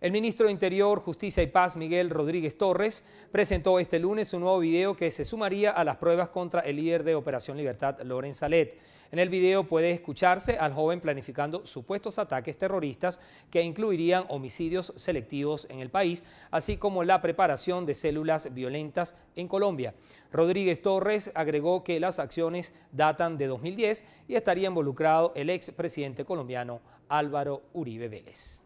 El ministro de Interior, Justicia y Paz, Miguel Rodríguez Torres, presentó este lunes un nuevo video que se sumaría a las pruebas contra el líder de Operación Libertad, Loren Salet. En el video puede escucharse al joven planificando supuestos ataques terroristas que incluirían homicidios selectivos en el país, así como la preparación de células violentas en Colombia. Rodríguez Torres agregó que las acciones datan de 2010 y estaría involucrado el expresidente colombiano Álvaro Uribe Vélez.